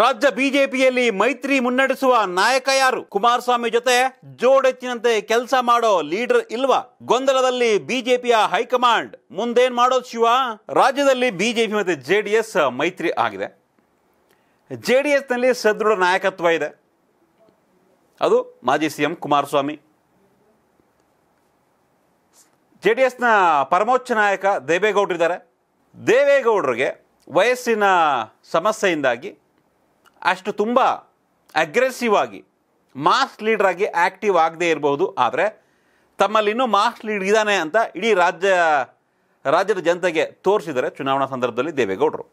ರಾಜ್ಯ ಬಿಜೆಪಿಯಲ್ಲಿ ಮೈತ್ರಿ ಮುನ್ನಡೆಸುವ ನಾಯಕ ಯಾರು ಕುಮಾರಸ್ವಾಮಿ ಜೊತೆ ಜೋಡೆತ್ತಿನಂತೆ ಕೆಲಸ ಮಾಡೋ ಲೀಡರ್ ಇಲ್ವಾ ಗೊಂದಲದಲ್ಲಿ ಬಿಜೆಪಿಯ ಹೈಕಮಾಂಡ್ ಮುಂದೇನ್ ಮಾಡೋದು ಶಿವ ರಾಜ್ಯದಲ್ಲಿ ಬಿಜೆಪಿ ಮತ್ತೆ ಜೆ ಡಿ ಎಸ್ ಮೈತ್ರಿ ಆಗಿದೆ ಜೆ ಡಿ ಎಸ್ನಲ್ಲಿ ಸದೃಢ ನಾಯಕತ್ವ ಇದೆ ಅದು ಮಾಜಿ C M Kumaraswamy J D ಎಸ್ನ ಪರಮೋಚ್ಚ ನಾಯಕ ದೇವೇಗೌಡರಿದ್ದಾರೆ ದೇವೇಗೌಡರಿಗೆ ವಯಸ್ಸಿನ ಸಮಸ್ಯೆಯಿಂದಾಗಿ ಅಷ್ಟು ತುಂಬ ಅಗ್ರೆಸಿವ್ ಆಗಿ ಮಾಸ್ ಲೀಡ್ರಾಗಿ ಆ್ಯಕ್ಟಿವ್ ಆಗದೇ ಇರಬಹುದು ಆದರೆ ತಮ್ಮಲ್ಲಿ ಇನ್ನೂ ಮಾಸ್ ಲೀಡ್ ಇದ್ದಾನೆ ಅಂತ ಇಡೀ ರಾಜ್ಯ ರಾಜ್ಯದ ಜನತೆಗೆ ತೋರಿಸಿದರೆ ಚುನಾವಣಾ ಸಂದರ್ಭದಲ್ಲಿ ದೇವೇಗೌಡರು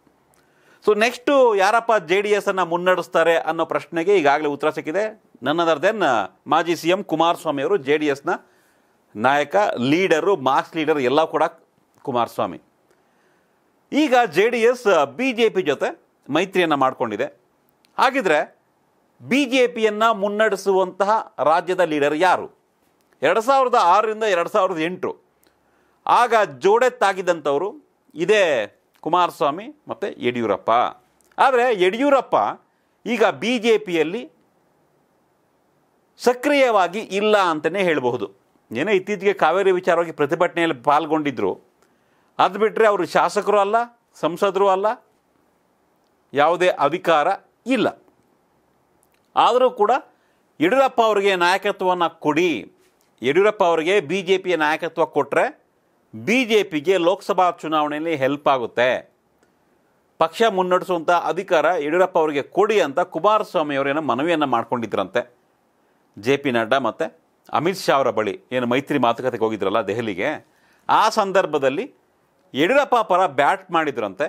ಸೊ ನೆಕ್ಸ್ಟು ಯಾರಪ್ಪ ಜೆ ಡಿ ಅನ್ನು ಮುನ್ನಡೆಸ್ತಾರೆ ಅನ್ನೋ ಪ್ರಶ್ನೆಗೆ ಈಗಾಗಲೇ ಉತ್ತರ ಸಿಕ್ಕಿದೆ ನನ್ನದರ್ ದೆನ್ ಮಾಜಿ ಸಿ ಎಂ ಕುಮಾರಸ್ವಾಮಿ ಅವರು ಜೆ ಡಿ ಎಸ್ನ ನಾಯಕ ಲೀಡರು ಮಾಸ್ ಲೀಡರ್ ಎಲ್ಲ ಕೂಡ ಕುಮಾರಸ್ವಾಮಿ ಈಗ J D S B J P ಜೊತೆ ಮೈತ್ರಿಯನ್ನು ಮಾಡಿಕೊಂಡಿದೆ ಹಾಗಿದ್ರೆ ಬಿ ಜೆ ಪಿಯನ್ನು ಮುನ್ನಡೆಸುವಂತಹ ರಾಜ್ಯದ ಲೀಡರ್ ಯಾರು ಎರಡು ಸಾವಿರದ ಆರರಿಂದ ಎರಡು ಸಾವಿರದ ಎಂಟು ಆಗ ಜೋಡೆತ್ತಾಗಿದ್ದಂಥವರು ಇದೇ ಕುಮಾರಸ್ವಾಮಿ ಮತ್ತು ಯಡಿಯೂರಪ್ಪ ಆದರೆ ಯಡಿಯೂರಪ್ಪ ಈಗ ಬಿ ಜೆ ಪಿಯಲ್ಲಿ ಸಕ್ರಿಯವಾಗಿ ಇಲ್ಲ ಅಂತಲೇ ಹೇಳಬಹುದು ಏನೇ ಇತ್ತೀಚೆಗೆ ಕಾವೇರಿ ವಿಚಾರವಾಗಿ ಪ್ರತಿಭಟನೆಯಲ್ಲಿ ಪಾಲ್ಗೊಂಡಿದ್ದರು ಅದು ಬಿಟ್ಟರೆ ಅವರು ಶಾಸಕರು ಅಲ್ಲ ಸಂಸದರು ಅಲ್ಲ ಯಾವುದೇ ಅಧಿಕಾರ ಇಲ್ಲ ಆದರೂ ಕೂಡ ಯಡಿಯೂರಪ್ಪ ಅವರಿಗೆ ನಾಯಕತ್ವವನ್ನು ಕೊಡಿ ಯಡಿಯೂರಪ್ಪ ಅವರಿಗೆ ಬಿ ಜೆ ಪಿಯ ನಾಯಕತ್ವ ಕೊಟ್ಟರೆ ಬಿ ಜೆ ಪಿಗೆ ಲೋಕಸಭಾ ಚುನಾವಣೆಯಲ್ಲಿ ಹೆಲ್ಪ್ ಆಗುತ್ತೆ ಪಕ್ಷ ಮುನ್ನಡೆಸುವಂಥ ಅಧಿಕಾರ ಯಡಿಯೂರಪ್ಪ ಅವರಿಗೆ ಕೊಡಿ ಅಂತ ಕುಮಾರಸ್ವಾಮಿ ಅವರೇನು ಮನವಿಯನ್ನು ಮಾಡ್ಕೊಂಡಿದ್ರಂತೆ ಜೆ ಪಿ ನಡ್ಡಾ ಮತ್ತು ಅಮಿತ್ ಶಾ ಅವರ ಬಳಿ ಏನು ಮೈತ್ರಿ ಮಾತುಕತೆಗೆ ಹೋಗಿದ್ರಲ್ಲ ದೆಹಲಿಗೆ ಆ ಸಂದರ್ಭದಲ್ಲಿ ಯಡಿಯೂರಪ್ಪ ಪರ ಬ್ಯಾಟ್ ಮಾಡಿದ್ರಂತೆ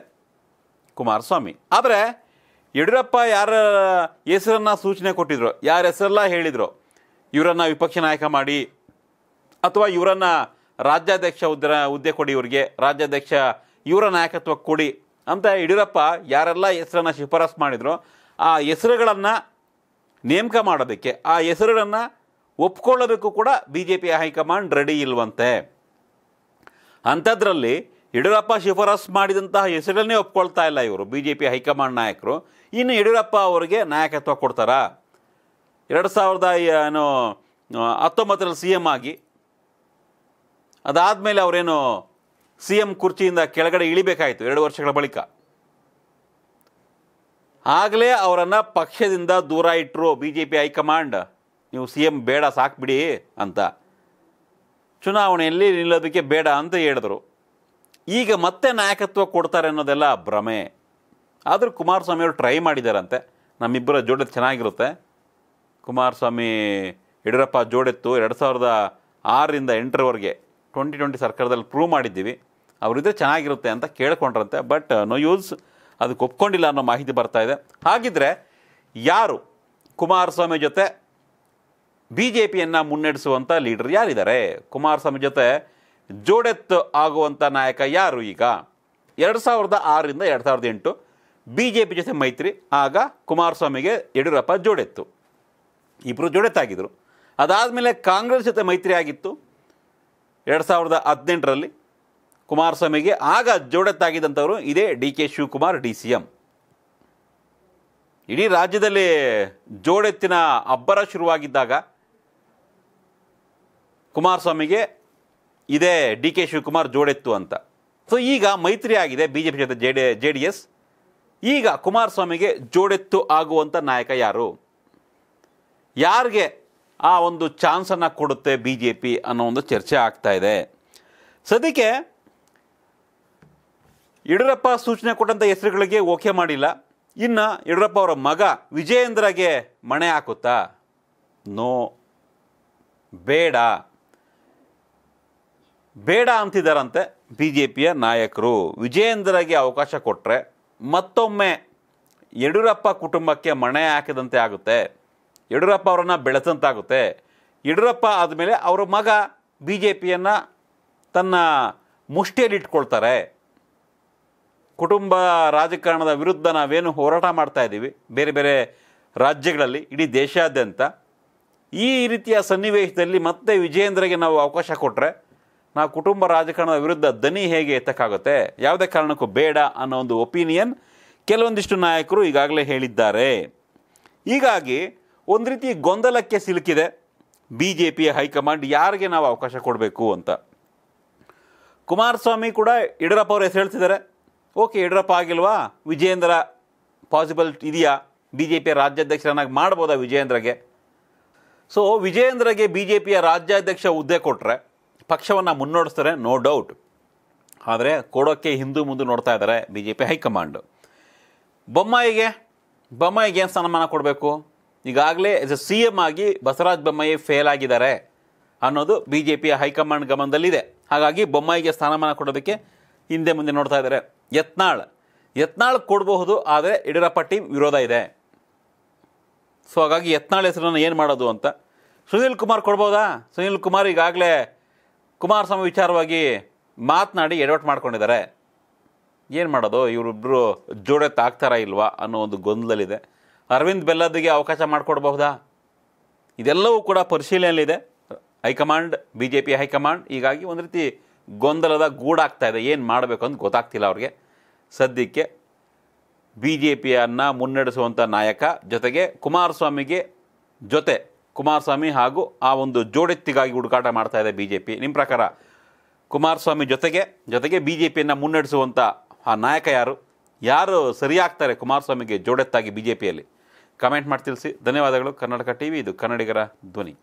ಕುಮಾರಸ್ವಾಮಿ ಆದರೆ ಯಡಿಯೂರಪ್ಪ ಯಾರ ಹೆಸರನ್ನು ಸೂಚನೆ ಕೊಟ್ಟಿದ್ರು ಯಾರ ಹೆಸರೆಲ್ಲ ಹೇಳಿದರು ಇವರನ್ನು ವಿಪಕ್ಷ ನಾಯಕ ಮಾಡಿ ಅಥವಾ ಇವರನ್ನು ರಾಜ್ಯಾಧ್ಯಕ್ಷ ಹುದ್ದೆ ಹುದ್ದೆ ಕೊಡಿ ಇವರಿಗೆ ರಾಜ್ಯಾಧ್ಯಕ್ಷ ಇವರ ನಾಯಕತ್ವ ಕೊಡಿ ಅಂತ ಯಡಿಯೂರಪ್ಪ ಯಾರೆಲ್ಲ ಹೆಸರನ್ನು ಶಿಫಾರಸು ಮಾಡಿದ್ರು ಆ ಹೆಸರುಗಳನ್ನು ನೇಮಕ ಮಾಡೋದಕ್ಕೆ ಆ ಹೆಸರುಗಳನ್ನು ಒಪ್ಕೊಳ್ಳೋದಕ್ಕೂ ಕೂಡ B J P high command ready ಇಲ್ವಂತೆ ಅಂಥದ್ರಲ್ಲಿ ಯಡಿಯೂರಪ್ಪ ಶಿಫಾರಸ್ ಮಾಡಿದಂತಹ ಹೆಸರನ್ನೇ ಒಪ್ಕೊಳ್ತಾ ಇಲ್ಲ ಇವರು ಬಿ ಜೆ ಪಿ ಹೈಕಮಾಂಡ್ ನಾಯಕರು ಇನ್ನು ಯಡಿಯೂರಪ್ಪ ಅವರಿಗೆ ನಾಯಕತ್ವ ಕೊಡ್ತಾರಾ ಎರಡು ಸಾವಿರದ ಏನು ಹತ್ತೊಂಬತ್ತರಲ್ಲಿ ಸಿ ಎಮ್ ಆಗಿ ಅದಾದಮೇಲೆ ಅವರೇನು ಸಿ ಎಮ್ ಕುರ್ಚಿಯಿಂದ ಕೆಳಗಡೆ ಇಳಿಬೇಕಾಯಿತು ಎರಡು ವರ್ಷಗಳ ಬಳಿಕ ಆಗಲೇ ಅವರನ್ನು ಪಕ್ಷದಿಂದ ದೂರ ಇಟ್ಟರು ಬಿ ಜೆ ಪಿ ಹೈಕಮಾಂಡ್ ನೀವು ಸಿ ಎಮ್ ಬೇಡ ಸಾಕುಬಿಡಿ ಅಂತ ಚುನಾವಣೆಯಲ್ಲಿ ನಿಲ್ಲೋದಕ್ಕೆ ಬೇಡ ಅಂತ ಹೇಳಿದರು ಈಗ ಮತ್ತೆ ನಾಯಕತ್ವ ಕೊಡ್ತಾರೆ ಅನ್ನೋದೆಲ್ಲ ಭ್ರಮೆ ಆದರೂ ಕುಮಾರಸ್ವಾಮಿ ಅವರು ಟ್ರೈ ಮಾಡಿದಾರಂತೆ ನಮ್ಮಿಬ್ಬರ ಜೋಡೆ ಚೆನ್ನಾಗಿರುತ್ತೆ ಕುಮಾರಸ್ವಾಮಿ ಯಡಿಯೂರಪ್ಪ ಜೋಡೆತ್ತು ಎರಡು ಸಾವಿರದ ಆರರಿಂದ ಎಂಟರವರೆಗೆ ಟ್ವೆಂಟಿ ಟ್ವೆಂಟಿ ಸರ್ಕಾರದಲ್ಲಿ ಪ್ರೂವ್ ಮಾಡಿದ್ದೀವಿ ಅವರಿದ್ದರೆ ಚೆನ್ನಾಗಿರುತ್ತೆ ಅಂತ ಕೇಳ್ಕೊಂಡ್ರಂತೆ ಬಟ್ ನೋ ಯೂಸ್ ಅದಕ್ಕೆ ಒಪ್ಕೊಂಡಿಲ್ಲ ಅನ್ನೋ ಮಾಹಿತಿ ಬರ್ತಾ ಇದೆ ಹಾಗಿದ್ರೆ ಯಾರು ಕುಮಾರಸ್ವಾಮಿ ಜೊತೆ ಬಿ ಜೆ ಪಿಯನ್ನು ಮುನ್ನಡೆಸುವಂಥ ಲೀಡರ್ ಯಾರಿದ್ದಾರೆ ಕುಮಾರಸ್ವಾಮಿ ಜೊತೆ ಜೋಡೆತ್ತು ಆಗುವಂಥ ನಾಯಕ ಯಾರು ಈಗ ಎರಡು ಸಾವಿರದ ಆರರಿಂದ ಎರಡು ಸಾವಿರದ ಎಂಟು ಬಿ ಜೆ ಪಿ ಜೊತೆ ಮೈತ್ರಿ ಆಗ ಕುಮಾರಸ್ವಾಮಿಗೆ ಯಡಿಯೂರಪ್ಪ ಜೋಡೆತ್ತು ಇಬ್ಬರು ಜೋಡೆತ್ತಾಗಿದ್ದರು ಅದಾದಮೇಲೆ ಕಾಂಗ್ರೆಸ್ ಜೊತೆ ಮೈತ್ರಿ ಆಗಿತ್ತು ಎರಡು ಸಾವಿರದ ಹದಿನೆಂಟರಲ್ಲಿ ಕುಮಾರಸ್ವಾಮಿಗೆ ಆಗ ಜೋಡೆತ್ತಾಗಿದ್ದಂಥವರು ಇದೇ D K Shivakumar D C M ಇಡೀ ರಾಜ್ಯದಲ್ಲಿ ಜೋಡೆತ್ತಿನ ಅಬ್ಬರ ಶುರುವಾಗಿದ್ದಾಗ ಕುಮಾರಸ್ವಾಮಿಗೆ ಇದೇ ಡಿ ಕೆ ಶಿವಕುಮಾರ್ ಜೋಡೆತ್ತು ಅಂತ ಸೊ ಈಗ ಮೈತ್ರಿ ಆಗಿದೆ ಬಿ ಜೆ ಪಿ ಜೊತೆ J D J D S ಈಗ ಕುಮಾರಸ್ವಾಮಿಗೆ ಜೋಡೆತ್ತು ಆಗುವಂಥ ನಾಯಕ ಯಾರು ಯಾರಿಗೆ ಆ ಒಂದು ಚಾನ್ಸನ್ನು ಕೊಡುತ್ತೆ ಬಿ ಜೆ ಪಿ ಅನ್ನೋ ಒಂದು ಚರ್ಚೆ ಆಗ್ತಾ ಇದೆ ಸದ್ಯಕ್ಕೆ ಯಡಿಯೂರಪ್ಪ ಸೂಚನೆ ಕೊಟ್ಟಂಥ ಹೆಸರುಗಳಿಗೆ ಓಕೆ ಮಾಡಿಲ್ಲ ಇನ್ನು ಯಡಿಯೂರಪ್ಪ ಅವರ ಮಗ ವಿಜಯೇಂದ್ರಗೆ ಮಣೆ ಹಾಕುತ್ತಾ ನೋ ಬೇಡ ಬೇಡ ಅಂತಿದ್ದಾರಂತೆ ಬಿ ಜೆ ಪಿಯ ನಾಯಕರು ವಿಜಯೇಂದ್ರಗೆ ಅವಕಾಶ ಕೊಟ್ಟರೆ ಮತ್ತೊಮ್ಮೆ ಯಡಿಯೂರಪ್ಪ ಕುಟುಂಬಕ್ಕೆ ಮಣೆ ಹಾಕಿದಂತೆ ಆಗುತ್ತೆ ಯಡಿಯೂರಪ್ಪ ಅವರನ್ನು ಬೆಳೆಸಂತಾಗುತ್ತೆ ಯಡಿಯೂರಪ್ಪ ಆದಮೇಲೆ ಅವರ ಮಗ ಬಿ ಜೆ ಪಿಯನ್ನು ತನ್ನ ಮುಷ್ಠಿಯಲ್ಲಿಟ್ಕೊಳ್ತಾರೆ ಕುಟುಂಬ ರಾಜಕಾರಣದ ವಿರುದ್ಧ ನಾವೇನು ಹೋರಾಟ ಮಾಡ್ತಾ ಇದ್ದೀವಿ ಬೇರೆ ಬೇರೆ ರಾಜ್ಯಗಳಲ್ಲಿ ಇಡೀ ದೇಶಾದ್ಯಂತ ಈ ರೀತಿಯ ಸನ್ನಿವೇಶದಲ್ಲಿ ಮತ್ತೆ ವಿಜಯೇಂದ್ರಗೆ ನಾವು ಅವಕಾಶ ಕೊಟ್ಟರೆ ನಾವು ಕುಟುಂಬ ರಾಜಕಾರಣದ ವಿರುದ್ಧ ದನಿ ಹೇಗೆ ಎತ್ತಕ್ಕಾಗುತ್ತೆ ಯಾವುದೇ ಕಾರಣಕ್ಕೂ ಬೇಡ ಅನ್ನೋ ಒಂದು ಒಪಿನಿಯನ್ ಕೆಲವೊಂದಿಷ್ಟು ನಾಯಕರು ಈಗಾಗಲೇ ಹೇಳಿದ್ದಾರೆ ಹೀಗಾಗಿ ಒಂದು ರೀತಿ ಗೊಂದಲಕ್ಕೆ ಸಿಲುಕಿದೆ ಬಿ ಜೆ ಪಿಯ ಹೈಕಮಾಂಡ್ ಯಾರಿಗೆ ನಾವು ಅವಕಾಶ ಕೊಡಬೇಕು ಅಂತ ಕುಮಾರಸ್ವಾಮಿ ಕೂಡ ಯಡಿಯೂರಪ್ಪ ಅವರು ಹೆಸರು ಹೇಳ್ತಿದ್ದಾರೆ ಓಕೆ ಯಡಿಯೂರಪ್ಪ ಆಗಿಲ್ವಾ ವಿಜಯೇಂದ್ರ ಪಾಸಿಬಲ್ ಇದೆಯಾ ಬಿ ಜೆ ಪಿಯ ರಾಜ್ಯಾಧ್ಯಕ್ಷರನ್ನಾಗಿ ಮಾಡ್ಬೋದಾ ವಿಜಯೇಂದ್ರಗೆ ಸೊ ವಿಜಯೇಂದ್ರಗೆ ಬಿ ಜೆ ಪಿಯ ರಾಜ್ಯಾಧ್ಯಕ್ಷ ಹುದ್ದೆ ಕೊಟ್ಟರೆ ಪಕ್ಷವನ್ನು ಮುನ್ನೋಡಿಸ್ತಾರೆ ನೋ ಡೌಟ್ ಆದರೆ ಕೊಡೋಕ್ಕೆ ಹಿಂದೂ ಮುಂದೆ ನೋಡ್ತಾ ಇದ್ದಾರೆ ಬಿ ಜೆ ಪಿ ಹೈಕಮಾಂಡು ಬೊಮ್ಮಾಯಿಗೆ ಬೊಮ್ಮಾಯಿಗೆ ಏನು ಸನ್ಮಾನ ಕೊಡಬೇಕು ಈಗಾಗಲೇ ಎಸ್ ಎ ಸಿ ಎಮ್ ಆಗಿ ಬಸವರಾಜ ಬೊಮ್ಮಾಯಿ ಫೇಲ್ ಆಗಿದ್ದಾರೆ ಅನ್ನೋದು ಬಿ ಜೆ ಪಿಯ ಹೈಕಮಾಂಡ್ ಗಮನದಲ್ಲಿದೆ ಹಾಗಾಗಿ ಬೊಮ್ಮಾಯಿಗೆ ಸ್ಥಾನಮಾನ ಕೊಡೋದಕ್ಕೆ ಹಿಂದೆ ಮುಂದೆ ನೋಡ್ತಾ ಇದ್ದಾರೆ ಯತ್ನಾಳ್ ಯತ್ನಾಳ್ ಕೊಡಬಹುದು ಆದರೆ ಯಡಿಯೂರಪ್ಪ ಟೀಮ್ ವಿರೋಧ ಇದೆ ಸೊ ಹಾಗಾಗಿ ಯತ್ನಾಳ್ ಹೆಸರನ್ನು ಏನು ಮಾಡೋದು ಅಂತ ಸುನೀಲ್ ಕುಮಾರ್ ಕೊಡ್ಬೋದಾ ಸುನೀಲ್ ಕುಮಾರ್ ಈಗಾಗಲೇ ಕುಮಾರಸ್ವಾಮಿ ವಿಚಾರವಾಗಿ ಮಾತನಾಡಿ ಎಡವಟ್ ಮಾಡ್ಕೊಂಡಿದ್ದಾರೆ ಏನು ಮಾಡೋದು ಇವರಿಬ್ಬರು ಜೋಡೆ ತಾಗ್ತಾರಾ ಇಲ್ವಾ ಅನ್ನೋ ಒಂದು ಗೊಂದಲಿದೆ ಅರವಿಂದ್ ಬೆಲ್ಲದಿಗೆ ಅವಕಾಶ ಮಾಡಿಕೊಡ್ಬಹುದಾ ಇದೆಲ್ಲವೂ ಕೂಡ ಪರಿಶೀಲನೆಯಲ್ಲಿದೆ high command B J P high command ಹೀಗಾಗಿ ಒಂದು ರೀತಿ ಗೊಂದಲದ ಗೂಡಾಗ್ತಾ ಇದೆ ಏನು ಮಾಡಬೇಕು ಅಂತ ಗೊತ್ತಾಗ್ತಿಲ್ಲ ಅವ್ರಿಗೆ ಸದ್ಯಕ್ಕೆ ಬಿ ಜೆ ಪಿಯನ್ನು ಮುನ್ನಡೆಸುವಂಥ ನಾಯಕ ಜೊತೆಗೆ ಕುಮಾರಸ್ವಾಮಿಗೆ ಜೊತೆ ಕುಮಾರಸ್ವಾಮಿ ಹಾಗೂ ಆ ಒಂದು ಜೋಡೆತ್ತಿಗಾಗಿ ಹುಡುಕಾಟ ಮಾಡ್ತಾ ಇದೆ ಬಿ ಜೆ ಪಿ ನಿಮ್ಮ ಪ್ರಕಾರ ಕುಮಾರಸ್ವಾಮಿ ಜೊತೆಗೆ ಜೊತೆಗೆ ಬಿ ಜೆ ಪಿಯನ್ನು ಮುನ್ನಡೆಸುವಂಥ ಆ ನಾಯಕ ಯಾರು ಯಾರು ಸರಿಯಾಗ್ತಾರೆ ಕುಮಾರಸ್ವಾಮಿಗೆ ಜೋಡೆತ್ತಾಗಿ ಬಿ ಜೆ ಪಿಯಲ್ಲಿ ಕಮೆಂಟ್ ಮಾಡಿ ತಿಳಿಸಿ ಧನ್ಯವಾದಗಳು ಕರ್ನಾಟಕ ಟಿ ವಿ ಇದು ಕನ್ನಡಿಗರ ಧ್ವನಿ